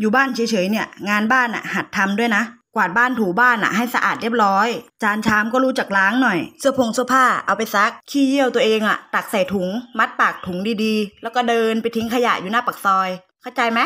อยู่บ้านเฉยๆ เนี่ยงานบ้านอ่ะหัดทำด้วยนะ กวาดบ้านถูบ้านอ่ะให้สะอาดเรียบร้อย จานชามก็รู้จักล้างหน่อยเสื้อผงเสื้อผ้า เอาไปซักขี้เยี่ยวตัวเองอ่ะ ตักใส่ถุงมัดปากถุงดีๆ แล้วก็เดินไปทิ้งขยะอยู่หน้าปากซอย เข้าใจไหม